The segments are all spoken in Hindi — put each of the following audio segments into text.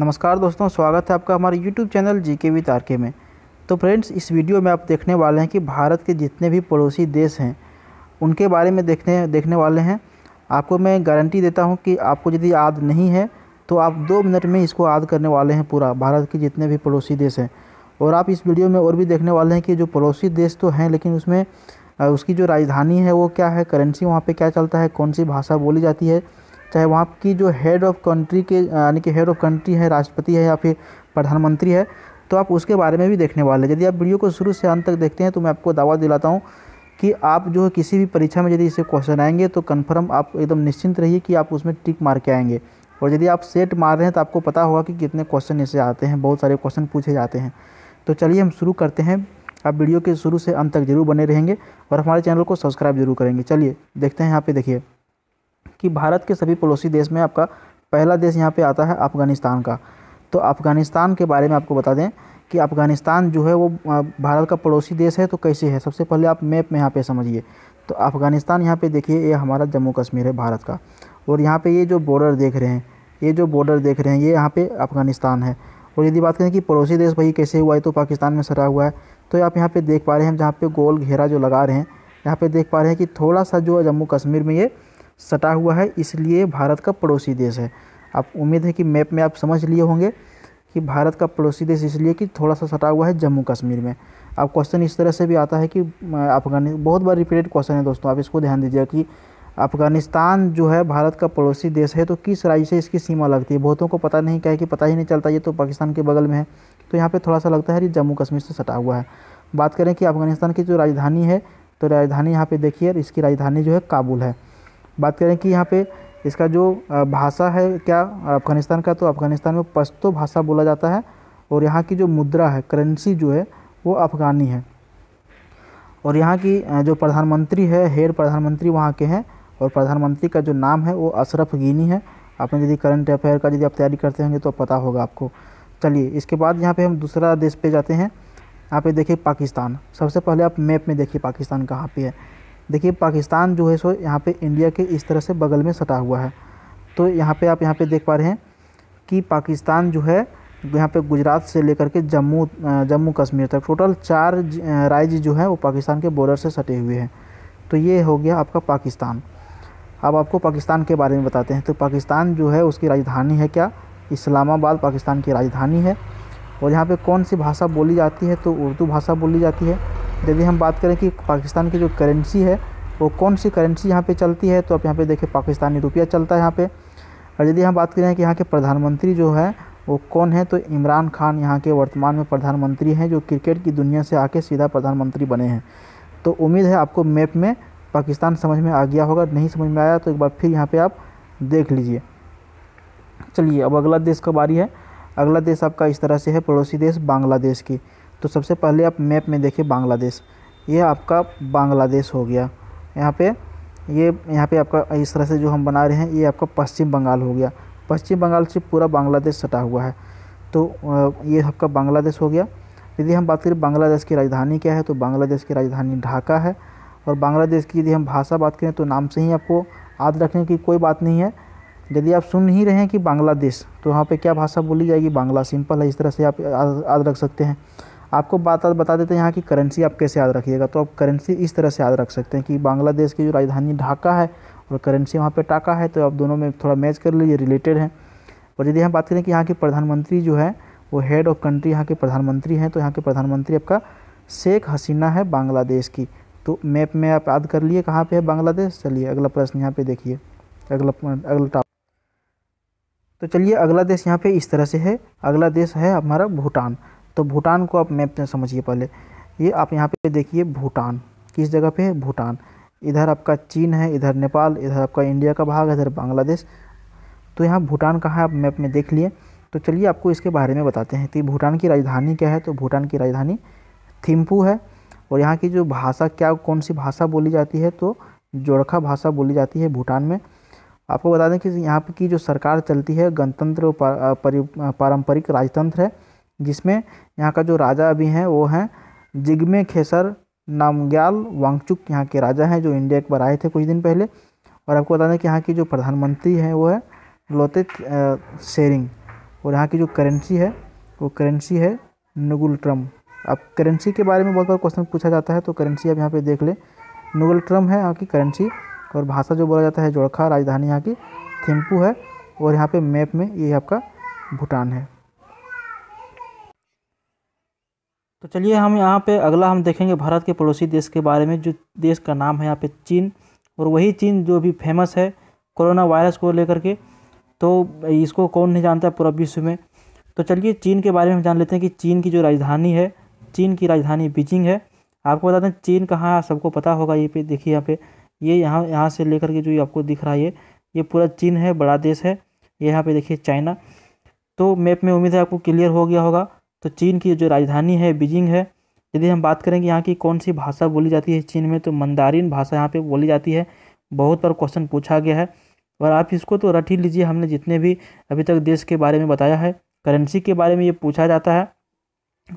नमस्कार दोस्तों स्वागत है आपका हमारे YouTube चैनल जी के तारके में तो फ्रेंड्स इस वीडियो में आप देखने वाले हैं कि भारत के जितने भी पड़ोसी देश हैं उनके बारे में देखने देखने वाले हैं आपको मैं गारंटी देता हूं कि आपको यदि याद नहीं है तो आप दो मिनट में इसको याद करने वाले हैं पूरा भारत के जितने भी पड़ोसी देश हैं और आप इस वीडियो में और भी देखने वाले हैं कि जो पड़ोसी देश तो हैं लेकिन उसमें उसकी जो राजधानी है वो क्या है करेंसी वहाँ पर क्या चलता है कौन सी भाषा बोली जाती है चाहे वहाँ की जो हेड ऑफ़ कंट्री के यानी कि हेड ऑफ़ कंट्री है राष्ट्रपति है या फिर प्रधानमंत्री है तो आप उसके बारे में भी देखने वाले हैं यदि आप वीडियो को शुरू से अंत तक देखते हैं तो मैं आपको दावा दिलाता हूँ कि आप जो है किसी भी परीक्षा में यदि इसे क्वेश्चन आएंगे तो कन्फर्म आप एकदम निश्चिंत रहिए कि आप उसमें टिक मार के आएंगे और यदि आप सेट मार रहे हैं तो आपको पता होगा कि कितने क्वेश्चन इसे आते हैं बहुत सारे क्वेश्चन पूछे जाते हैं तो चलिए हम शुरू करते हैं आप वीडियो के शुरू से अंत तक जरूर बने रहेंगे और हमारे चैनल को सब्सक्राइब जरूर करेंगे चलिए देखते हैं यहाँ पे देखिए कि भारत के सभी पड़ोसी देश में आपका पहला देश यहाँ पे आता है अफ़गानिस्तान का तो अफ़गानिस्तान के बारे में आपको बता दें कि अफ़गानिस्तान जो है वो भारत का पड़ोसी देश है तो कैसे है सबसे पहले आप मैप में यहाँ पर समझिए तो अफ़गानिस्तान यहाँ पे देखिए ये हमारा जम्मू कश्मीर है भारत का और यहाँ पे ये जो बॉर्डर देख रहे हैं ये जो बॉर्डर देख रहे हैं ये यहाँ पे अफ़गानिस्तान है और यदि बात करें कि पड़ोसी देश भाई कैसे हुआ है तो पाकिस्तान में सरा हुआ है तो आप यहाँ पे देख पा रहे हैं जहाँ पे गोल घेरा जो लगा रहे हैं यहाँ पर देख पा रहे हैं कि थोड़ा सा जो जम्मू कश्मीर में ये सटा हुआ है इसलिए भारत का पड़ोसी देश है आप उम्मीद है कि मैप में आप समझ लिए होंगे कि भारत का पड़ोसी देश इसलिए कि थोड़ा सा सटा हुआ है जम्मू कश्मीर में अब क्वेश्चन इस तरह से भी आता है कि अफगानि बहुत बार रिपीटेड क्वेश्चन है दोस्तों आप इसको ध्यान दीजिएगा कि अफगानिस्तान जो है भारत का पड़ोसी देश है तो किस राज्य से इसकी सीमा लगती है बहुतों को पता नहीं क्या है कि पता ही नहीं चलता ये तो पाकिस्तान के बगल में है तो यहाँ पे थोड़ा सा लगता है कि जम्मू कश्मीर से सटा हुआ है बात करें कि अफ़गानिस्तान की जो राजधानी है तो राजधानी यहाँ पे देखिए इसकी राजधानी जो है काबुल है बात करें कि यहाँ पे इसका जो भाषा है क्या अफ़गानिस्तान का तो अफ़गानिस्तान में पश्तो भाषा बोला जाता है और यहाँ की जो मुद्रा है करेंसी जो है वो अफ़गानी है और यहाँ की जो प्रधानमंत्री है हेड प्रधानमंत्री वहाँ के हैं और प्रधानमंत्री का जो नाम है वो अशरफ गिनी है आपने यदि करंट अफेयर का यदि आप तैयारी करते होंगे तो पता होगा आपको चलिए इसके बाद यहाँ पे हम दूसरा देश पे जाते हैं यहाँ पे देखिए पाकिस्तान सबसे पहले आप मैप में देखिए पाकिस्तान कहाँ पे है देखिए पाकिस्तान जो है सो यहाँ पे इंडिया के इस तरह से बगल में सटा हुआ है तो यहाँ पे आप यहाँ पे देख पा रहे हैं कि पाकिस्तान जो है यहाँ पे गुजरात से लेकर के जम्मू जम्मू कश्मीर तक टोटल चार राज्य जो हैं वो पाकिस्तान के बॉर्डर से सटे हुए हैं तो ये हो गया आपका पाकिस्तान अब आपको पाकिस्तान के बारे में बताते हैं तो पाकिस्तान जो है उसकी राजधानी है क्या इस्लामाबाद पाकिस्तान की राजधानी है और यहाँ पे कौन सी भाषा बोली जाती है तो उर्दू भाषा बोली जाती है यदि हम बात करें कि पाकिस्तान की जो करेंसी है वो कौन सी करेंसी यहाँ पे चलती है तो आप यहाँ पे देखिए पाकिस्तानी रुपया चलता है यहाँ पे और यदि हम बात करें कि यहाँ के प्रधानमंत्री जो है वो कौन है तो इमरान खान यहाँ के वर्तमान में प्रधानमंत्री हैं जो क्रिकेट की दुनिया से आके सीधा प्रधानमंत्री बने हैं तो उम्मीद है आपको मैप में पाकिस्तान समझ में आ गया होगा नहीं समझ में आया तो एक बार फिर यहाँ पर आप देख लीजिए चलिए अब अगला देश का बारी है अगला देश आपका इस तरह से है पड़ोसी देश बांग्लादेश की तो सबसे पहले आप मैप में देखिए बांग्लादेश ये आपका बांग्लादेश हो गया यहाँ पे ये यहाँ पे आपका इस तरह से जो हम बना रहे हैं ये आपका पश्चिम बंगाल हो गया पश्चिम बंगाल से पूरा बांग्लादेश सटा हुआ है तो ये आपका बांग्लादेश हो गया यदि हम बात करें बांग्लादेश की राजधानी क्या है तो बांग्लादेश की राजधानी ढाका है और बांग्लादेश की यदि हम भाषा बात करें तो नाम से ही आपको याद रखने की कोई बात नहीं है यदि आप सुन ही रहे हैं कि बांग्लादेश तो वहाँ पे क्या भाषा बोली जाएगी बांग्ला सिंपल है इस तरह से आप याद रख सकते हैं आपको बात बता देते हैं यहाँ की करेंसी आप कैसे याद रखिएगा तो आप करेंसी इस तरह से याद रख सकते हैं कि बांग्लादेश की जो राजधानी ढाका है और करेंसी वहाँ पर टाका है तो आप दोनों में थोड़ा मैच कर लीजिए रिलेटेड है और यदि हम बात करें कि यहाँ के प्रधानमंत्री जो है वो हेड ऑफ कंट्री यहाँ के प्रधानमंत्री हैं तो यहाँ के प्रधानमंत्री आपका शेख हसीना है बांग्लादेश की तो मैप में आप याद कर लिए कहाँ पे है बांग्लादेश चलिए अगला प्रश्न यहाँ पे देखिए अगला अगला टॉप तो चलिए अगला देश यहाँ पे इस तरह से है अगला देश है हमारा भूटान तो भूटान को आप मैप में समझिए पहले ये आप यहाँ पे देखिए भूटान किस जगह पे है भूटान इधर आपका चीन है इधर नेपाल इधर आपका इंडिया का भाग इधर बांग्लादेश तो यहाँ भूटान कहाँ है आप मैप में देख लिए तो चलिए आपको इसके बारे में बताते हैं कि तो भूटान की राजधानी क्या है तो भूटान की राजधानी थिम्पू है और यहाँ की जो भाषा क्या कौन सी भाषा बोली जाती है तो जोड़खा भाषा बोली जाती है भूटान में आपको बता दें कि यहाँ की जो सरकार चलती है गणतंत्र पारंपरिक राजतंत्र है जिसमें यहाँ का जो राजा अभी हैं वो हैं जिगमे खेसर नामग्याल वांगचुक यहाँ के राजा हैं जो इंडिया एक बार आए थे कुछ दिन पहले और आपको बता दें कि यहाँ की जो प्रधानमंत्री हैं वो है लोते शेरिंग और यहाँ की जो करेंसी है वो करेंसी है नुगुल ट्रम अब करेंसी के बारे में बहुत बार क्वेश्चन पूछा जाता है तो करेंसी आप यहाँ पे देख लें नुगुल ट्रम है यहाँ की करेंसी और भाषा जो बोला जाता है जोड़खा राजधानी यहाँ की थिम्पू है और यहाँ पे मैप में ये आपका भूटान है तो चलिए हम यहाँ पे अगला हम देखेंगे भारत के पड़ोसी देश के बारे में जो देश का नाम है यहाँ पे चीन और वही चीन जो अभी फेमस है कोरोना वायरस को लेकर के तो इसको कौन नहीं जानता पूरा विश्व में तो चलिए चीन के बारे में जान लेते हैं कि चीन की जो राजधानी है चीन की राजधानी बीजिंग है आपको बता दें चीन कहाँ है सबको पता होगा ये पे देखिए यहाँ पे ये यहाँ यहाँ से लेकर के जो आपको दिख रहा है ये ये पूरा चीन है बड़ा देश है ये यहाँ पे देखिए चाइना तो मैप में उम्मीद है आपको क्लियर हो गया होगा तो चीन की जो राजधानी है बीजिंग है यदि हम बात करेंगे यहाँ की कौन सी भाषा बोली जाती है चीन में तो मंदारिन भाषा यहाँ पे बोली जाती है बहुत बार क्वेश्चन पूछा गया है और आप इसको तो रट ही लीजिए हमने जितने भी अभी तक देश के बारे में बताया है करेंसी के बारे में ये पूछा जाता है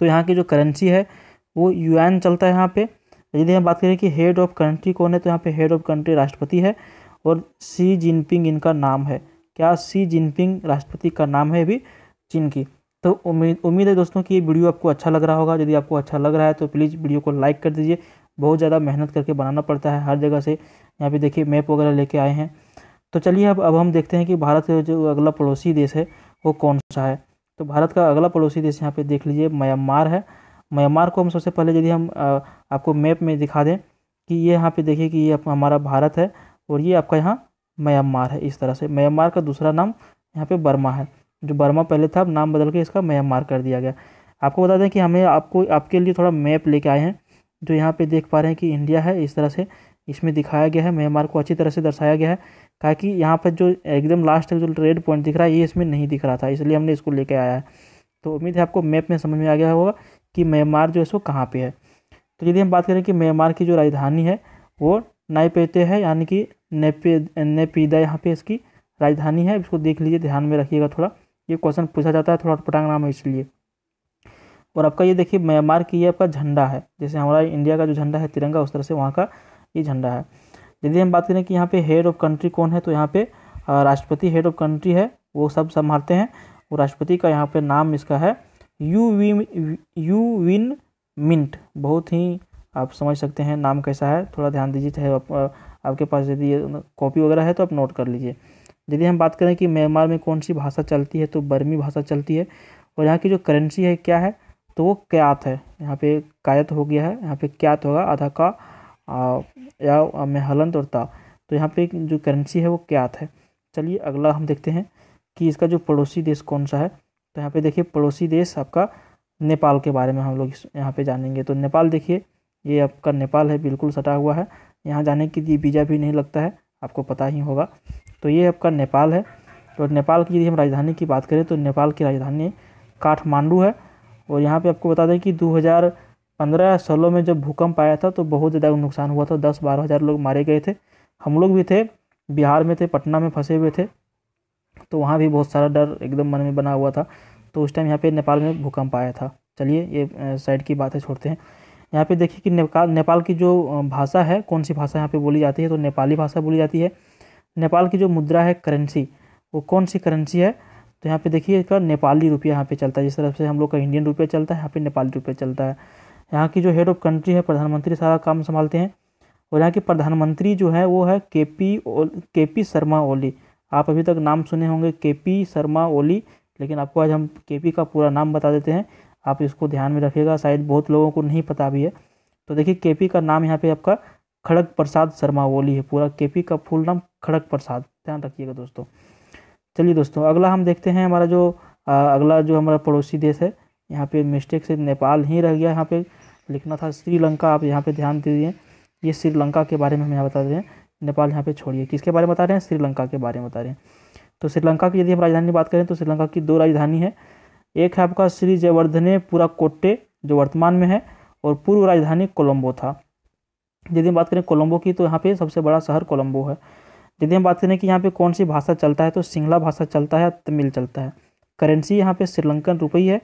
तो यहाँ की जो करेंसी है वो यूएन चलता है यहाँ पे यदि हम बात करें कि हेड ऑफ़ कंट्री कौन है तो यहाँ पे हेड ऑफ़ कंट्री राष्ट्रपति है और सी जिनपिंग इनका नाम है क्या सी जिनपिंग राष्ट्रपति का नाम है अभी चीन की तो उम्मीद उम्मीद है दोस्तों कि ये वीडियो आपको अच्छा लग रहा होगा यदि आपको अच्छा लग रहा है तो प्लीज़ वीडियो को लाइक कर दीजिए बहुत ज़्यादा मेहनत करके बनाना पड़ता है हर जगह से यहाँ पे देखिए मैप वगैरह लेके आए हैं तो चलिए अब अब हम देखते हैं कि भारत का जो अगला पड़ोसी देश है वो कौन सा है तो भारत का अगला पड़ोसी देश यहाँ पर देख लीजिए म्यांमार है म्यांमार को हम सबसे पहले यदि हम आपको मैप में दिखा दें कि ये यहाँ पर देखिए कि ये हमारा भारत है और ये आपका यहाँ म्यांमार है इस तरह से म्यांमार का दूसरा नाम यहाँ पर बर्मा है जो बर्मा पहले था अब नाम बदल के इसका म्यांमार कर दिया गया आपको बता दें कि हमें आपको आपके लिए थोड़ा मैप लेके आए हैं जो यहाँ पे देख पा रहे हैं कि इंडिया है इस तरह से इसमें दिखाया गया है म्यांमार को अच्छी तरह से दर्शाया गया है ताकि यहाँ पर जो एकदम लास्ट तक जो रेड पॉइंट दिख रहा है ये इसमें नहीं दिख रहा था इसलिए हमने इसको लेके आया है तो उम्मीद है आपको मैप में समझ में आ गया होगा कि म्यांमार जो है सो कहाँ पर है तो यदि हम बात करें कि म्यांमार की जो राजधानी है वो नाइपेते है यानी कि नेपे नेपीदा यहाँ पे इसकी राजधानी है इसको देख लीजिए ध्यान में रखिएगा थोड़ा ये क्वेश्चन पूछा जाता है थोड़ा पटांग नाम है इसलिए और आपका ये देखिए म्यांमार की ये आपका झंडा है जैसे हमारा इंडिया का जो झंडा है तिरंगा उस तरह से वहाँ का ये झंडा है यदि हम बात करें कि यहाँ पे हेड ऑफ कंट्री कौन है तो यहाँ पे राष्ट्रपति हेड ऑफ कंट्री है वो सब संभालते हैं वो राष्ट्रपति का यहाँ पे नाम इसका है यू वी यू विन मिंट बहुत ही आप समझ सकते हैं नाम कैसा है थोड़ा ध्यान दीजिए चाहे आप, आपके पास यदि कॉपी वगैरह है तो आप नोट कर लीजिए यदि हम बात करें कि म्यांमार में कौन सी भाषा चलती है तो बर्मी भाषा चलती है और यहाँ की जो करेंसी है क्या है तो वो क्यात है यहाँ पे कायत हो गया है यहाँ पे क्यात होगा आधा का आ, या में हलंत और ता तो यहाँ पे जो करेंसी है वो क्यात है चलिए अगला हम देखते हैं कि इसका जो पड़ोसी देश कौन सा है तो यहाँ पे देखिए पड़ोसी देश आपका नेपाल के बारे में हम लोग यहाँ पर जानेंगे तो नेपाल देखिए ये आपका नेपाल है बिल्कुल सटा हुआ है यहाँ जाने के लिए वीज़ा भी नहीं लगता है आपको पता ही होगा तो ये आपका नेपाल है और तो नेपाल की यदि हम राजधानी की बात करें तो नेपाल की राजधानी काठमांडू है और यहाँ पे आपको बता दें कि 2015-16 में जब भूकंप आया था तो बहुत ज़्यादा नुकसान हुआ था दस बारह हज़ार लोग मारे गए थे हम लोग भी थे बिहार में थे पटना में फंसे हुए थे तो वहाँ भी बहुत सारा डर एकदम मन में बना हुआ था तो उस टाइम यहाँ पर नेपाल में भूकंप आया था चलिए ये साइड की बातें छोड़ते हैं यहाँ पे देखिए कि नेपाल नेपाल की जो भाषा है कौन सी भाषा यहाँ पे बोली जाती है तो नेपाली भाषा बोली जाती है नेपाल की जो मुद्रा है करेंसी वो कौन सी करेंसी है तो यहाँ पे देखिए इसका नेपाली रुपया यहाँ पे चलता है जिस तरह से हम लोग का इंडियन रुपया चलता है यहाँ पे नेपाली रुपया चलता है यहाँ की जो हेड ऑफ कंट्री है प्रधानमंत्री सारा काम संभालते हैं और यहाँ के प्रधानमंत्री जो है वो है के पी ओ के पी शर्मा ओली आप अभी तक नाम सुने होंगे के पी शर्मा ओली लेकिन आपको आज हम के पी का पूरा नाम बता देते हैं आप इसको ध्यान में रखिएगा शायद बहुत लोगों को नहीं पता भी है तो देखिए के पी का नाम यहाँ पे आपका खड़ग प्रसाद शर्मा ओली है पूरा केपी का फुल नाम खड़ग प्रसाद ध्यान रखिएगा दोस्तों चलिए दोस्तों अगला हम देखते हैं हमारा जो आ, अगला जो हमारा पड़ोसी देश है यहाँ पे मिस्टेक से नेपाल ही रह गया यहाँ पे लिखना था श्रीलंका आप यहाँ पे ध्यान दीजिए ये श्रीलंका के बारे में हम यहाँ बता रहे हैं नेपाल यहाँ पे छोड़िए किसके बारे में बता रहे हैं श्रीलंका के बारे में बता रहे हैं तो श्रीलंका की यदि हम राजधानी बात करें तो श्रीलंका की दो राजधानी है एक है आपका श्री जयवर्धने पूरा कोट्टे जो वर्तमान में है और पूर्व राजधानी कोलम्बो था यदि हम बात करें कोलंबो की तो यहाँ पे सबसे बड़ा शहर कोलंबो है यदि हम बात करें कि यहाँ पे कौन सी भाषा चलता है तो सिंगला भाषा चलता है तमिल चलता है करेंसी यहाँ पे श्रीलंकन रुपई है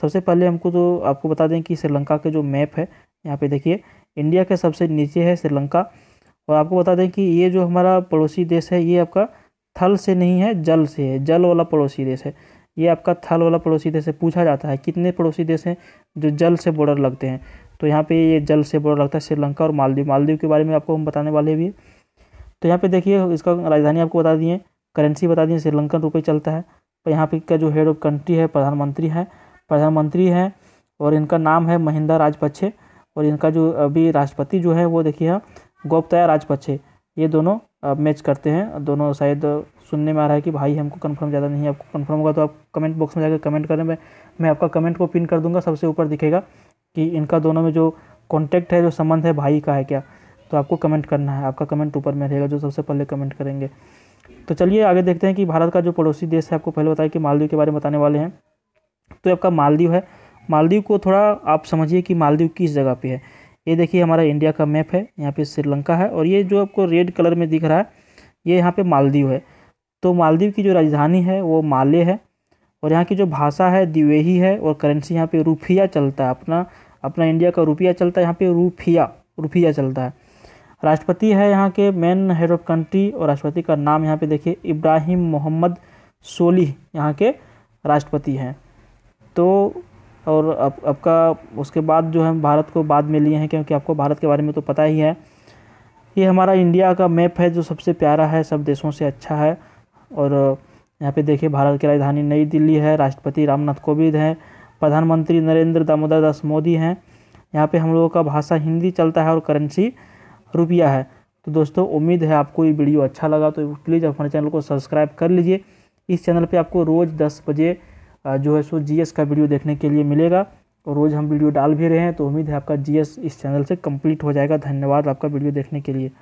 सबसे पहले हमको तो आपको बता दें कि श्रीलंका के जो मैप है यहाँ पे देखिए इंडिया के सबसे नीचे है श्रीलंका और आपको बता दें कि ये जो हमारा पड़ोसी देश है ये आपका थल से नहीं है जल से है जल वाला पड़ोसी देश है ये आपका थल वाला पड़ोसी देश है पूछा जाता है कितने पड़ोसी देश हैं जो जल से बॉर्डर लगते हैं तो यहाँ पे ये जल से बोर्ड लगता है श्रीलंका और मालदीव मालदीव के बारे में आपको हम बताने वाले भी तो यहाँ पे देखिए इसका राजधानी आपको बता दिए करेंसी बता दिए श्रीलंकन रुपये चलता है पर यहाँ पे का जो हेड ऑफ कंट्री है प्रधानमंत्री है प्रधानमंत्री है और इनका नाम है महिंदा राजपक्षे और इनका जो अभी राष्ट्रपति जो है वो देखिए गोपताया राजपक्षे ये दोनों मैच करते हैं दोनों शायद सुनने में आ रहा है कि भाई हमको कंफर्म ज़्यादा नहीं है आपको कंफर्म होगा तो आप कमेंट बॉक्स में जाकर कमेंट करें मैं मैं आपका कमेंट को पिन कर दूंगा सबसे ऊपर दिखेगा कि इनका दोनों में जो कॉन्टैक्ट है जो संबंध है भाई का है क्या तो आपको कमेंट करना है आपका कमेंट ऊपर में रहेगा जो सबसे पहले कमेंट करेंगे तो चलिए आगे देखते हैं कि भारत का जो पड़ोसी देश है आपको पहले बताया कि मालदीव के बारे में बताने वाले हैं तो आपका मालदीव है मालदीव को थोड़ा आप समझिए कि मालदीव किस जगह पे है ये देखिए हमारा इंडिया का मैप है यहाँ पे श्रीलंका है और ये जो आपको रेड कलर में दिख रहा है ये यहाँ पे मालदीव है तो मालदीव की जो राजधानी है वो माले है और यहाँ की जो भाषा है दिवेही है और करेंसी यहाँ पे रूफिया चलता है अपना अपना इंडिया का रुपया चलता है यहाँ पे रूफिया रूफिया चलता है राष्ट्रपति है यहाँ के मेन हेड ऑफ कंट्री और राष्ट्रपति का नाम यहाँ पे देखिए इब्राहिम मोहम्मद सोलिह यहाँ के राष्ट्रपति हैं तो और अब आपका उसके बाद जो है भारत को बाद में लिए हैं क्योंकि आपको भारत के बारे में तो पता ही है ये हमारा इंडिया का मैप है जो सबसे प्यारा है सब देशों से अच्छा है और यहाँ पे देखिए भारत की राजधानी नई दिल्ली है राष्ट्रपति रामनाथ कोविंद हैं प्रधानमंत्री नरेंद्र दामोदर दास मोदी हैं यहाँ पे हम लोगों का भाषा हिंदी चलता है और करेंसी रुपया है तो दोस्तों उम्मीद है आपको ये वीडियो अच्छा लगा तो प्लीज़ हमारे चैनल को सब्सक्राइब कर लीजिए इस चैनल पर आपको रोज़ दस बजे जो है सो जी का वीडियो देखने के लिए मिलेगा और रोज़ हम वीडियो डाल भी रहे हैं तो उम्मीद है आपका जीएस इस चैनल से कंप्लीट हो जाएगा धन्यवाद आपका वीडियो देखने के लिए